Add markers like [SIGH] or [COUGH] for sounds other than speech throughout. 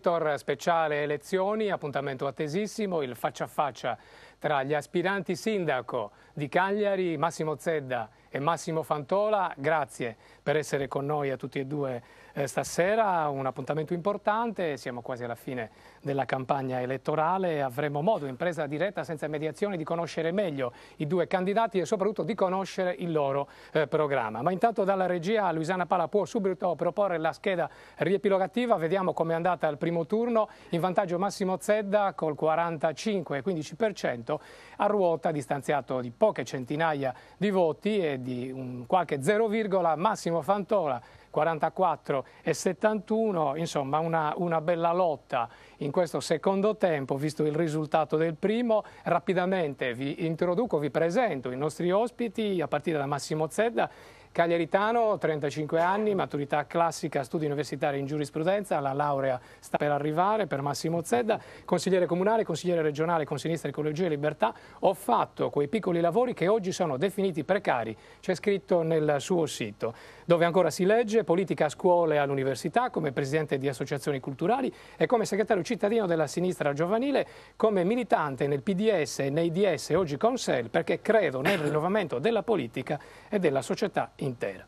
Monitor speciale elezioni, appuntamento attesissimo, il faccia a faccia tra gli aspiranti sindaco di Cagliari, Massimo Zedda e Massimo Fantola. Grazie per essere con noi a tutti e due eh, stasera un appuntamento importante, siamo quasi alla fine della campagna elettorale, avremo modo in presa diretta senza mediazioni di conoscere meglio i due candidati e soprattutto di conoscere il loro eh, programma. Ma intanto dalla regia Luisana Pala può subito proporre la scheda riepilogativa, vediamo come è andata al primo turno, in vantaggio Massimo Zedda col 45,15% a ruota distanziato di poche centinaia di voti e di un qualche 0, massimo Fantola 44 e 71, insomma una, una bella lotta in questo secondo tempo, visto il risultato del primo, rapidamente vi introduco, vi presento i nostri ospiti, a partire da Massimo Zedda, Cagliaritano, 35 anni, maturità classica, studi universitari in giurisprudenza, la laurea sta per arrivare per Massimo Zedda, consigliere comunale, consigliere regionale con Sinistra Ecologia e Libertà. Ho fatto quei piccoli lavori che oggi sono definiti precari, c'è scritto nel suo sito, dove ancora si legge politica a scuole e all'università come presidente di associazioni culturali e come segretario cittadino della sinistra giovanile, come militante nel PDS e nei DS oggi con Consel, perché credo nel rinnovamento della politica e della società intera.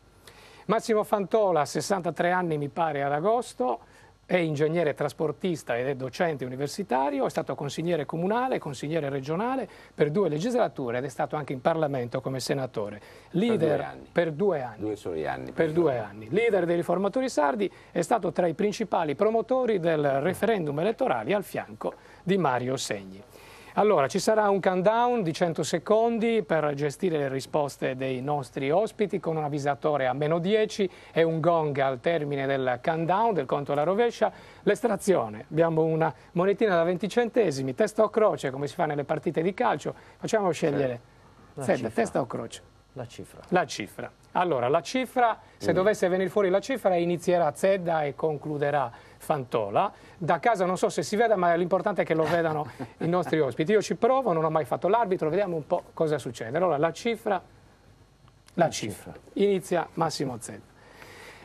Massimo Fantola, 63 anni mi pare ad agosto, è ingegnere trasportista ed è docente universitario, è stato consigliere comunale, consigliere regionale per due legislature ed è stato anche in Parlamento come senatore. Leader per due anni. Per due anni. Due soli anni. Per due anni. Leader dei riformatori sardi, è stato tra i principali promotori del referendum elettorale al fianco di Mario Segni. Allora, ci sarà un countdown di 100 secondi per gestire le risposte dei nostri ospiti con un avvisatore a meno 10 e un gong al termine del countdown, del conto alla rovescia. L'estrazione, abbiamo una monetina da 20 centesimi, testa o croce come si fa nelle partite di calcio, facciamo scegliere. Senta, testa o croce? La cifra. La cifra. Allora, la cifra, se mm. dovesse venire fuori la cifra, inizierà Zedda e concluderà Fantola. Da casa non so se si veda, ma l'importante è che lo vedano [LAUGHS] i nostri ospiti. Io ci provo, non ho mai fatto l'arbitro, vediamo un po' cosa succede. Allora, la cifra, la cifra. Inizia Massimo Zedda.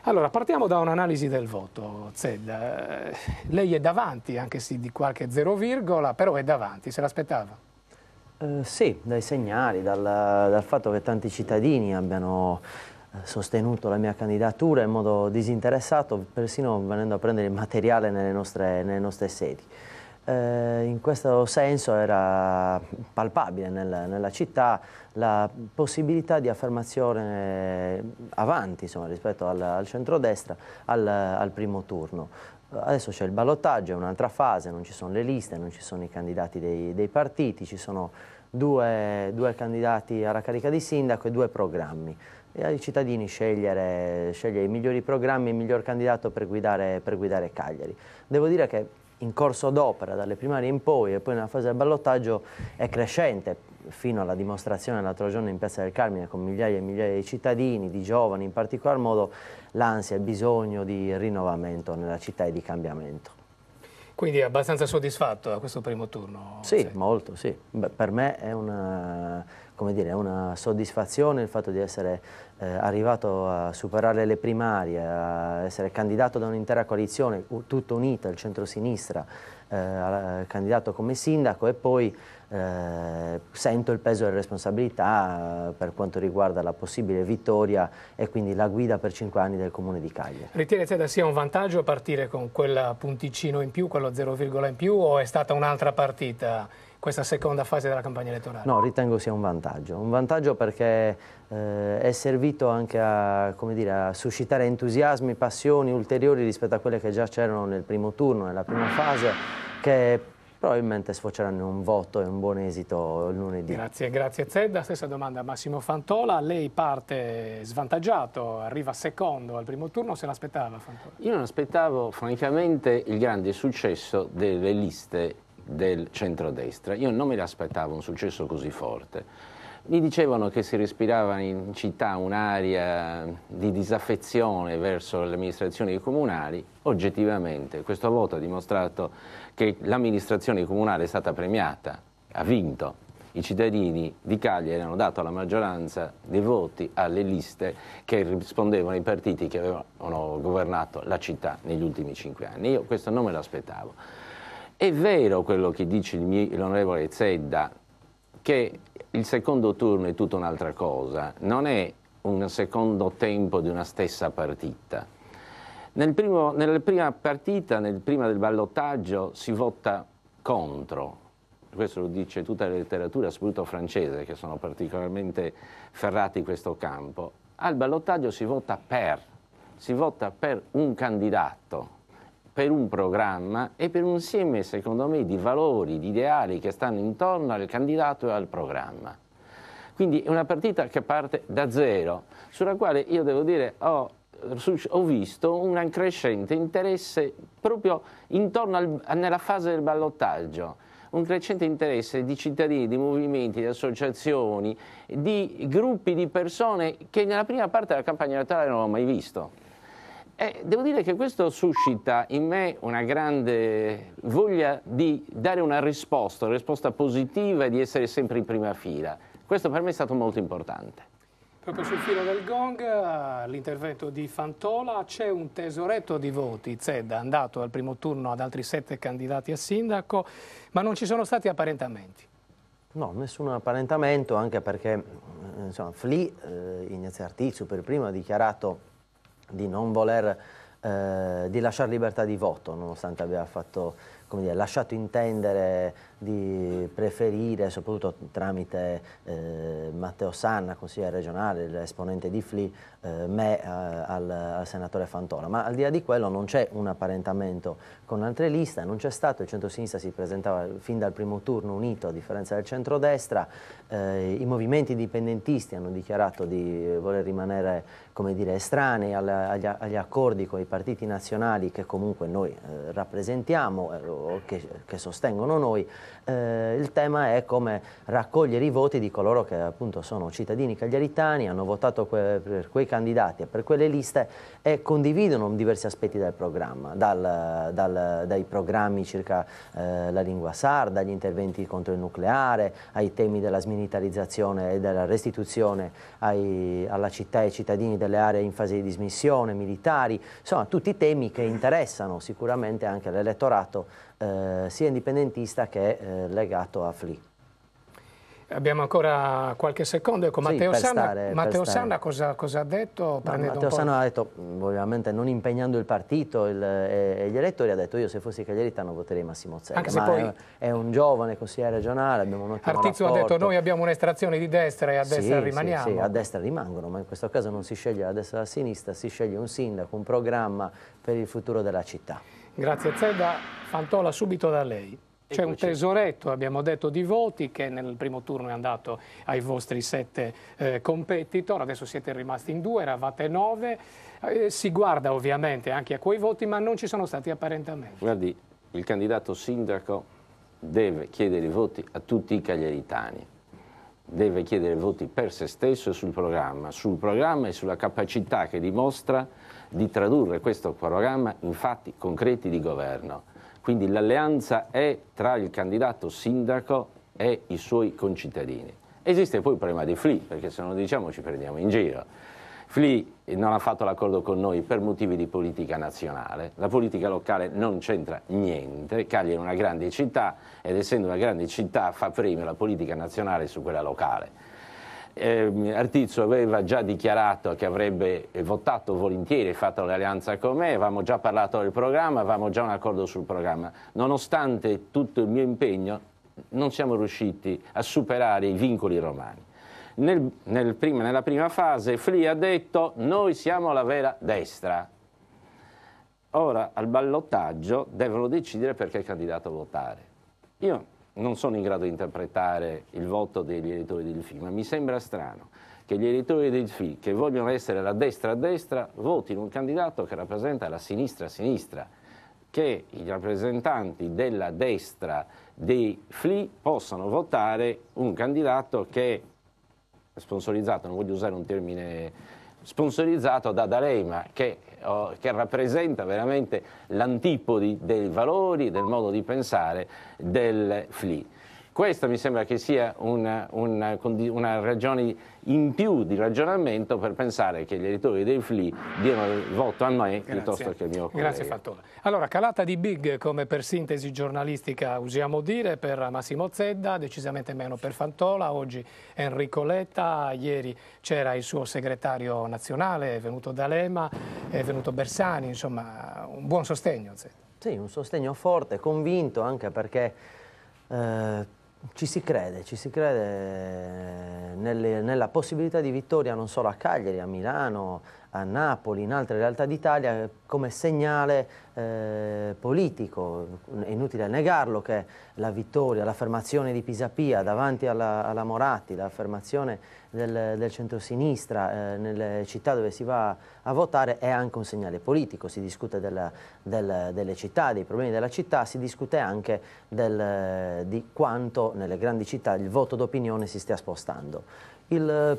Allora, partiamo da un'analisi del voto, Zedda. Eh, lei è davanti, anche se di qualche zero virgola, però è davanti, se l'aspettava? Eh, sì, dai segnali, dal, dal, fatto che tanti cittadini abbiano eh, sostenuto la mia candidatura in modo disinteressato, persino venendo a prendere il materiale nelle nostre, nelle nostre sedi. Eh, in questo senso era palpabile nel, nella città la possibilità di affermazione avanti insomma, rispetto al, al centrodestra al, al primo turno. Adesso c'è il ballottaggio, è un'altra fase, non ci sono le liste, non ci sono i candidati dei, dei partiti, ci sono due, due, candidati alla carica di sindaco e due programmi. E ai cittadini scegliere, scegliere i migliori programmi, il miglior candidato per guidare, per guidare Cagliari. Devo dire che in corso d'opera dalle primarie in poi e poi nella fase del ballottaggio è crescente fino alla dimostrazione l'altro giorno in Piazza del Carmine con migliaia e migliaia di cittadini, di giovani in particolar modo, l'ansia, il bisogno di rinnovamento nella città e di cambiamento. Quindi abbastanza soddisfatto a questo primo turno? Sì, sì. molto, sì. Beh, per me è una, dire, una, soddisfazione il fatto di essere eh, arrivato a superare le primarie, a essere candidato da un'intera coalizione, tutta unita, il centro-sinistra, eh, eh, candidato come sindaco e poi eh, sento il peso delle responsabilità eh, per quanto riguarda la possibile vittoria e quindi la guida per cinque anni del Comune di Cagliari. Ritiene te sia un vantaggio partire con quel punticino in più, quello 0, in più o è stata un'altra partita? questa seconda fase della campagna elettorale? No, ritengo sia un vantaggio. Un vantaggio perché eh, è servito anche a, dire, a, suscitare entusiasmi, passioni ulteriori rispetto a quelle che già c'erano nel primo turno, nella prima fase, che probabilmente sfoceranno un voto e un buon esito lunedì. Grazie, grazie Zedda. Stessa domanda a Massimo Fantola. Lei parte svantaggiato, arriva secondo al primo turno, se l'aspettava Fantola? Io non aspettavo francamente il grande successo delle liste del centrodestra. Io non me l'aspettavo un successo così forte. Mi dicevano che si respirava in città un'aria di disaffezione verso le amministrazioni comunali. Oggettivamente questo voto ha dimostrato che l'amministrazione comunale è stata premiata, ha vinto. I cittadini di Cagliari hanno dato la maggioranza dei voti alle liste che rispondevano ai partiti che avevano governato la città negli ultimi cinque anni. Io questo non me l'aspettavo. È vero quello che dice l'onorevole Zedda, che il secondo turno è tutta un'altra cosa, non è un secondo tempo di una stessa partita. Nel primo, nella prima partita, nel prima del ballottaggio, si vota contro. Questo lo dice tutta la letteratura, soprattutto francese, che sono particolarmente ferrati in questo campo. Al ballottaggio si vota per, si vota per un candidato, per un programma e per un insieme, secondo me, di valori, di ideali che stanno intorno al candidato e al programma. Quindi è una partita che parte da zero, sulla quale io devo dire ho, ho visto un crescente interesse proprio intorno al, nella fase del ballottaggio un crescente interesse di cittadini, di movimenti, di associazioni, di gruppi di persone che nella prima parte della campagna elettorale non ho mai visto. Eh, devo dire che questo suscita in me una grande voglia di dare una risposta, una risposta positiva e di essere sempre in prima fila. Questo per me è stato molto importante. Proprio sul filo del gong, l'intervento di Fantola, c'è un tesoretto di voti, Zedda, andato al primo turno ad altri sette candidati a sindaco, ma non ci sono stati apparentamenti. No, nessun apparentamento, anche perché mm, insomma, Fli, eh, Ignazio Artizio per primo ha dichiarato di non voler, eh, di lasciare libertà di voto, nonostante abbia fatto, come dire, lasciato intendere di preferire, soprattutto tramite eh, Matteo Sanna, consigliere regionale, l'esponente di FLI, eh, me eh, al, al, senatore Fantola. Ma al di là di quello non c'è un apparentamento con altre liste, non c'è stato, il centro-sinistra si presentava fin dal primo turno unito a differenza del centrodestra, eh, i movimenti indipendentisti hanno dichiarato di voler rimanere come dire, estranei agli, agli, accordi con i partiti nazionali che comunque noi eh, rappresentiamo eh, o che, che sostengono noi, eh, il tema è come raccogliere i voti di coloro che appunto sono cittadini cagliaritani, hanno votato que per quei candidati e per quelle liste e condividono diversi aspetti del programma, dal, dal, dai programmi circa eh, la lingua sarda, agli interventi contro il nucleare, ai temi della smilitarizzazione e della restituzione ai, alla città e ai cittadini delle aree in fase di dismissione, militari, insomma tutti temi che interessano sicuramente anche l'elettorato eh, sia indipendentista che eh, legato a FLI. Abbiamo ancora qualche secondo, ecco, sì, Matteo, Sanna, stare, Matteo Sanna cosa, cosa, ha detto? Ma, Matteo Sanna ha detto, mm, ovviamente non impegnando il partito il, eh, e, gli elettori, ha detto io se fossi cagliaritano voterei Massimo Zella, Anche ma poi... è, è, un giovane consigliere regionale, abbiamo un ottimo Artizio rapporto. ha detto noi abbiamo un'estrazione di destra e a destra sì, rimaniamo. Sì, sì, a destra rimangono, ma in questo caso non si sceglie la destra e la sinistra, si sceglie un sindaco, un programma per il futuro della città. Grazie Zedda, Fantola subito da lei. C'è un tesoretto, abbiamo detto, di voti che nel primo turno è andato ai vostri sette eh, competitor, adesso siete rimasti in due, eravate nove, eh, si guarda ovviamente anche a quei voti ma non ci sono stati apparentamenti. Guardi, il candidato sindaco deve chiedere i voti a tutti i cagliaritani, deve chiedere voti per se stesso e sul programma, sul programma e sulla capacità che dimostra di tradurre questo programma in fatti concreti di governo quindi l'alleanza è tra il candidato sindaco e i suoi concittadini. Esiste poi il problema di Fli, perché se non lo diciamo ci prendiamo in giro. Fli non ha fatto l'accordo con noi per motivi di politica nazionale, la politica locale non c'entra niente, Cagliari è una grande città ed essendo una grande città fa premio la politica nazionale su quella locale. Eh, Artizio aveva già dichiarato che avrebbe eh, votato volentieri, fatto l'alleanza con me, avevamo già parlato del programma, avevamo già un accordo sul programma. Nonostante tutto il mio impegno, non siamo riusciti a superare i vincoli romani. Nel, nel prima, nella prima fase Fli ha detto noi siamo la vera destra. Ora al ballottaggio devono decidere per che candidato votare. Io non sono in grado di interpretare il voto degli elettori del FI, ma mi sembra strano che gli elettori del FI, che vogliono essere la destra a destra, votino un candidato che rappresenta la sinistra a sinistra, che i rappresentanti della destra dei FLI possano votare un candidato che è sponsorizzato, non voglio usare un termine sponsorizzato da D'Alema che, oh, che rappresenta veramente l'antipodi dei valori, del modo di pensare del FLI. Questa mi sembra che sia una, una, una ragione in più di ragionamento per pensare che gli editori dei FLI diano il voto a me Grazie. piuttosto che al mio collega. Grazie Fattore. Allora, calata di Big, come per sintesi giornalistica usiamo dire, per Massimo Zedda, decisamente meno per Fantola, oggi Enrico Letta, ieri c'era il suo segretario nazionale, è venuto D'Alema, è venuto Bersani, insomma un buon sostegno Zedda. Sì, un sostegno forte, convinto anche perché... Eh, ci si crede, ci si crede nelle, nella possibilità di vittoria non solo a Cagliari, a Milano, a Napoli, in altre realtà d'Italia, come segnale eh, politico. È inutile negarlo che la vittoria, l'affermazione di Pisapia davanti alla, alla Moratti, l'affermazione del, del centrosinistra eh, nelle città dove si va a votare è anche un segnale politico. Si discute della, del, delle città, dei problemi della città, si discute anche del, di quanto nelle grandi città il voto d'opinione si stia spostando. Il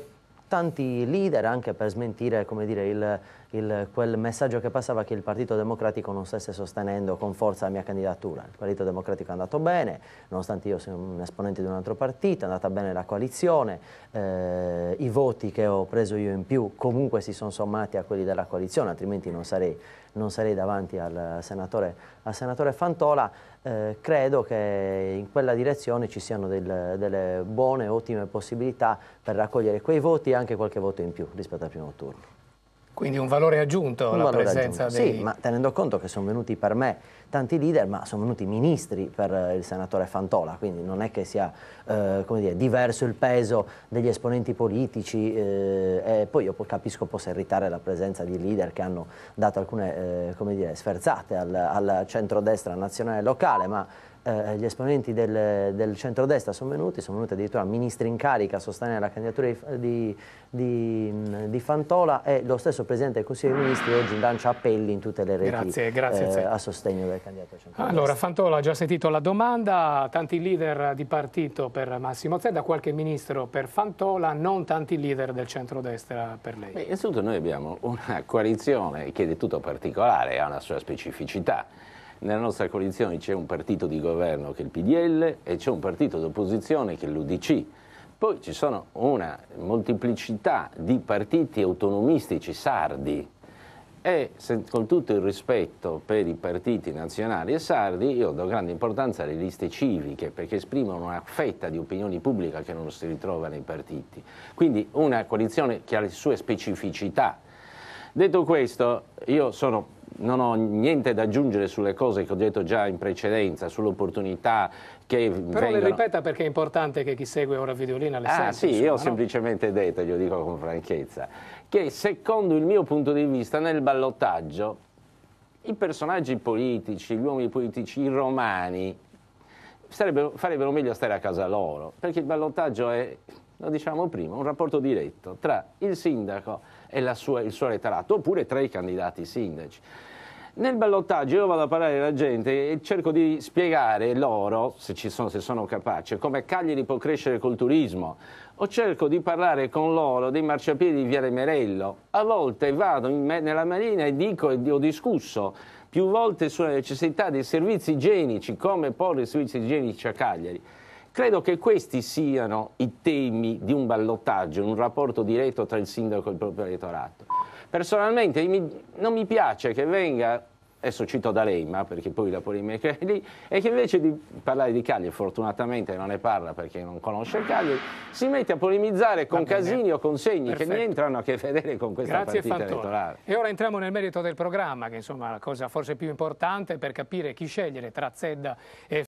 tanti leader anche per smentire dire, il, il, quel messaggio che passava che il Partito Democratico non stesse sostenendo con forza la mia candidatura. Il Partito Democratico è andato bene, nonostante io sia un esponente di un altro partito, è andata bene la coalizione, eh, i voti che ho preso io in più comunque si sono sommati a quelli della coalizione, altrimenti non sarei, non sarei davanti al senatore, al senatore Fantola. Eh, credo che in quella direzione ci siano del, delle buone, ottime possibilità per raccogliere quei voti e anche qualche voto in più rispetto al primo turno. Quindi un valore aggiunto un la valore presenza aggiunto. dei... Sì, ma tenendo conto che sono venuti per me tanti leader, ma sono venuti ministri per eh, il senatore Fantola, quindi non è che sia eh, dire, diverso il peso degli esponenti politici. Eh, poi io capisco possa irritare la presenza di leader che hanno dato alcune eh, dire, sferzate al, al centrodestra nazionale e locale, ma eh, gli esponenti del, del centrodestra sono venuti, sono venuti addirittura ministri in carica a sostenere la candidatura di, di, di, Fantola e lo stesso Presidente del Consiglio dei Ministri oggi lancia appelli in tutte le reti grazie, grazie, eh, a sostegno del candidato centrodestra. Allora, Fantola ha già sentito la domanda, tanti leader di partito per Massimo Zedda, qualche ministro per Fantola, non tanti leader del centrodestra per lei. Beh, innanzitutto noi abbiamo una coalizione che è di tutto particolare, ha una sua specificità nella nostra coalizione c'è un partito di governo che è il PDL e c'è un partito d'opposizione che è l'UDC. Poi ci sono una molteplicità di partiti autonomistici sardi e se, con tutto il rispetto per i partiti nazionali e sardi io do grande importanza alle liste civiche perché esprimono una fetta di opinioni pubblica che non si ritrova nei partiti. Quindi una coalizione che ha le sue specificità. Detto questo, io sono non ho niente da aggiungere sulle cose che ho detto già in precedenza, sull'opportunità che Però vengono... le ripeta perché è importante che chi segue ora Videolina le ah, senta. Ah sì, insomma, io ho no? semplicemente detto, glielo dico con franchezza, che secondo il mio punto di vista nel ballottaggio i personaggi politici, gli uomini politici, i romani, sarebbero, farebbero meglio stare a casa loro, perché il ballottaggio è, lo diciamo prima, un rapporto diretto tra il sindaco e sua, il suo elettorato, oppure tra i candidati sindaci. Nel ballottaggio io vado a parlare alla gente e cerco di spiegare loro, se, sono, se sono capace, come Cagliari può crescere col turismo, o cerco di parlare con loro dei marciapiedi di Viale Merello. A volte vado me nella marina e dico, e ho discusso più volte sulla necessità dei servizi igienici, come porre i servizi igienici a Cagliari. Credo che questi siano i temi di un ballottaggio, un rapporto diretto tra il sindaco e il proprio elettorato. Personalmente non mi piace che venga adesso cito D'Alema perché poi la polemica è lì, e che invece di parlare di Cagliari, fortunatamente non ne parla perché non conosce Cagliari, si mette a polemizzare con Casini o con Segni Perfetto. che niente hanno a che vedere con questa Grazie partita Fantone. elettorale. E ora entriamo nel merito del programma, che insomma è la cosa forse più importante per capire chi scegliere tra Zedda e